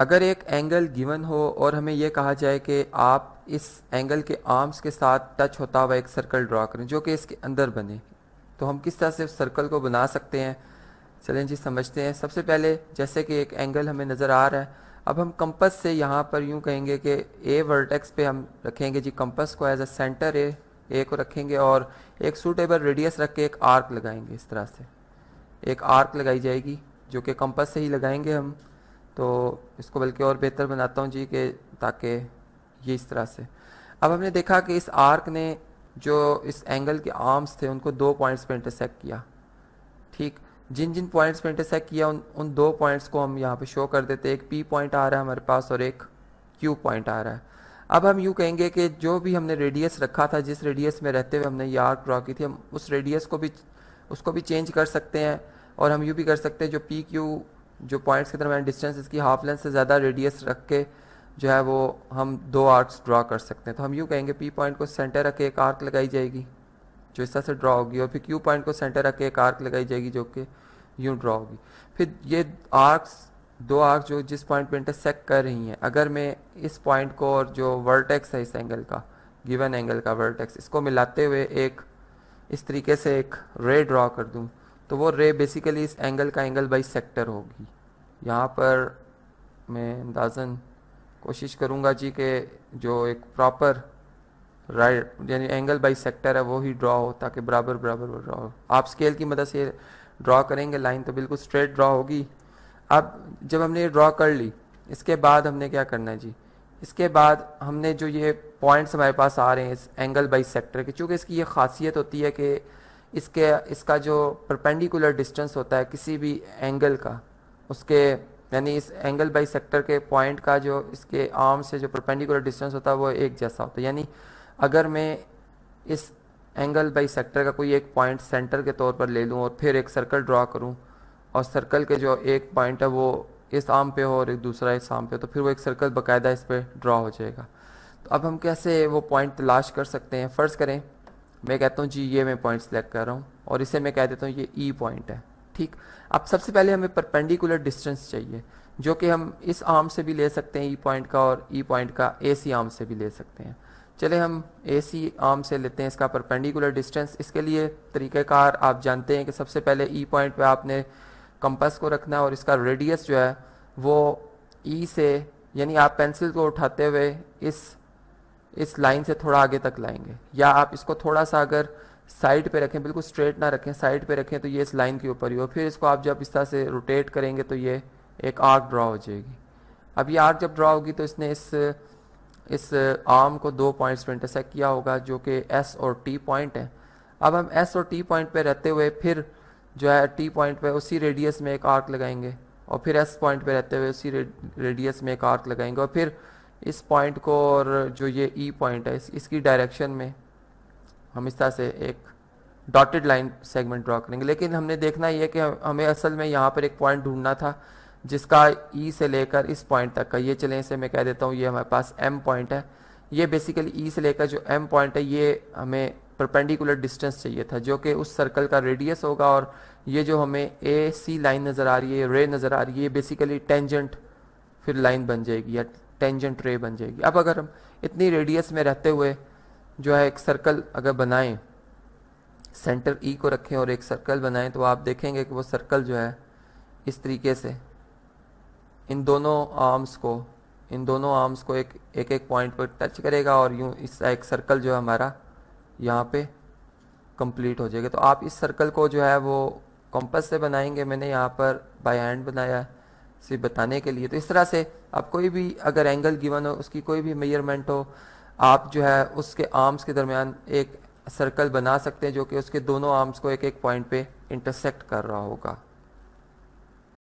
अगर एक angle given हो और हमें यह कहा जाए कि आप इस एंगल के आर्म्स के साथ टच होता हुआ एक सर्कल ड्रा करें जो कि इसके अंदर बने तो हम किस तरह से सर्कल को बना सकते हैं चलें जी समझते हैं सबसे पहले जैसे कि एक एंगल हमें नज़र आ रहा है अब हम कंपस से यहाँ पर यूँ कहेंगे कि ए वर्टेक्स पे हम रखेंगे जी कंपस को as a centre A A को रखेंगे और एक सूटेबल रेडियस रख के एक आर्क लगाएंगे इस तरह से एक आर्क लगाई जाएगी जो कि कंपस से ही लगाएंगे हम तो इसको बल्कि और बेहतर बनाता हूँ जी के ताकि ये इस तरह से अब हमने देखा कि इस आर्क ने जो इस एंगल के आर्म्स थे उनको दो पॉइंट्स पर इंटरसेक्ट किया ठीक जिन जिन पॉइंट्स पर इंटरसेक्ट किया उन उन दो पॉइंट्स को हम यहाँ पे शो कर देते एक पी पॉइंट आ रहा है हमारे पास और एक क्यू पॉइंट आ रहा है अब हम यूँ कहेंगे कि जो भी हमने रेडियस रखा था जिस रेडियस में रहते हुए हमने ये आर्क ड्रा की थी हम उस रेडियस को भी उसको भी चेंज कर सकते हैं और हम यूँ भी कर सकते हैं जो पी क्यू जो पॉइंट्स के दरमियान डिस्टेंस इसकी हाफ लेंथ से ज़्यादा रेडियस रख के जो है वो हम दो आर्क्स ड्रा कर सकते हैं तो हम यूँ कहेंगे पी पॉइंट को सेंटर रख के एक आर्क लगाई जाएगी जो इस तरह से ड्रा होगी और फिर क्यू पॉइंट को सेंटर रख के एक आर्क लगाई जाएगी जो कि यूँ ड्रा होगी फिर ये आर्क्स दो आर्क जो जिस पॉइंट पर इंटरसेक्ट कर रही हैं अगर मैं इस पॉइंट को और जो वर्टेक्स है इस एंगल का गिवन एंगल का वर्टेक्स इसको मिलाते हुए एक इस तरीके से एक रे ड्रा कर दूँ तो वो रे बेसिकली इस एंगल का एंगल बाई सेक्टर होगी यहाँ पर मैं अंदाजन कोशिश करूँगा जी कि जो एक प्रॉपर राइट यानी एंगल बाई सेक्टर है वो ही ड्रा हो ताकि बराबर बराबर वो ड्रा हो आप स्केल की मदद से ड्रा करेंगे लाइन तो बिल्कुल स्ट्रेट ड्रा होगी अब जब हमने ये ड्रा कर ली इसके बाद हमने क्या करना है जी इसके बाद हमने जो ये पॉइंट्स हमारे पास आ रहे हैं इस एंगल बाई सेक्टर के चूँकि इसकी ये खासियत होती है कि इसके इसका जो परपेंडिकुलर डिस्टेंस होता है किसी भी एंगल का उसके यानी इस एंगल बाई सेक्टर के पॉइंट का जो इसके आर्म से जो परपेंडिकुलर डिस्टेंस होता है वो एक जैसा होता है यानी अगर मैं इस एंगल बाई सेक्टर का कोई एक पॉइंट सेंटर के तौर पर ले लूँ और फिर एक सर्कल ड्रा करूँ और सर्कल के जो एक पॉइंट है वो इस आर्म पे हो और एक दूसरा इस आर्म पे हो तो फिर वो एक सर्कल बाकायदा इस पर ड्रा हो जाएगा तो अब हम कैसे वो पॉइंट तलाश कर सकते हैं फ़र्ज़ करें मैं कहता हूँ जी ये मैं पॉइंट सेलेक्ट कर रहा हूँ और इसे मैं कह देता हूँ ये ई e पॉइंट है ठीक अब सबसे पहले हमें परपेंडिकुलर डिस्टेंस चाहिए जो कि हम इस आर्म से भी ले सकते हैं ई e पॉइंट का और ई e पॉइंट का ए सी आर्म से भी ले सकते हैं चले हम ए सी आर्म से लेते हैं इसका परपेंडिकुलर डिस्टेंस इसके लिए तरीक़ाकार आप जानते हैं कि सबसे पहले ई e पॉइंट पर आपने कंपस को रखना है और इसका रेडियस जो है वो ई e से यानी आप पेंसिल को उठाते हुए इस इस लाइन से थोड़ा आगे तक लाएंगे या आप इसको थोड़ा सा अगर साइड पे रखें बिल्कुल स्ट्रेट ना रखें साइड पे रखें तो ये इस लाइन के ऊपर ही हो फिर इसको आप जब इस तरह से रोटेट करेंगे तो ये एक आर्क ड्रा हो जाएगी अब ये आर्क जब ड्रा होगी तो इसने इस इस आर्म को दो पॉइंट्स पे इंटरसेक्ट किया होगा जो कि एस और टी पॉइंट है अब हम एस और टी पॉइंट पे रहते हुए फिर जो है टी पॉइंट पे उसी रेडियस में एक आर्क लगाएंगे और फिर एस पॉइंट पे रहते हुए उसी रेडियस में एक आर्क लगाएंगे और फिर इस पॉइंट को और जो ये ई e पॉइंट है इस, इसकी डायरेक्शन में हम इस तरह से एक डॉटेड लाइन सेगमेंट ड्रॉ करेंगे लेकिन हमने देखना ये कि हमें असल में यहाँ पर एक पॉइंट ढूंढना था जिसका ई e से लेकर इस पॉइंट तक का ये चलें इसे मैं कह देता हूँ ये हमारे पास एम पॉइंट है ये बेसिकली ई e से लेकर जो एम पॉइंट है ये हमें परपेंडिकुलर डिस्टेंस चाहिए था जो कि उस सर्कल का रेडियस होगा और ये जो हमें ए सी लाइन नज़र आ रही है रे नज़र आ रही है ये बेसिकली टेंजेंट फिर लाइन बन जाएगी या टेंजेंट रे बन जाएगी अब अगर हम इतनी रेडियस में रहते हुए जो है एक सर्कल अगर बनाएं सेंटर ई e को रखें और एक सर्कल बनाएं तो आप देखेंगे कि वो सर्कल जो है इस तरीके से इन दोनों आर्म्स को इन दोनों आर्म्स को एक एक एक पॉइंट पर टच करेगा और यूं इसका एक सर्कल जो है हमारा यहाँ पे कंप्लीट हो जाएगा तो आप इस सर्कल को जो है वो कॉम्पस से बनाएंगे मैंने यहाँ पर बाय हैंड बनाया है सिर्फ बताने के लिए तो इस तरह से आप कोई भी अगर एंगल गिवन हो उसकी कोई भी मेजरमेंट हो आप जो है उसके आर्म्स के दरमियान एक सर्कल बना सकते हैं जो कि उसके दोनों आर्म्स को एक एक पॉइंट पे इंटरसेक्ट कर रहा होगा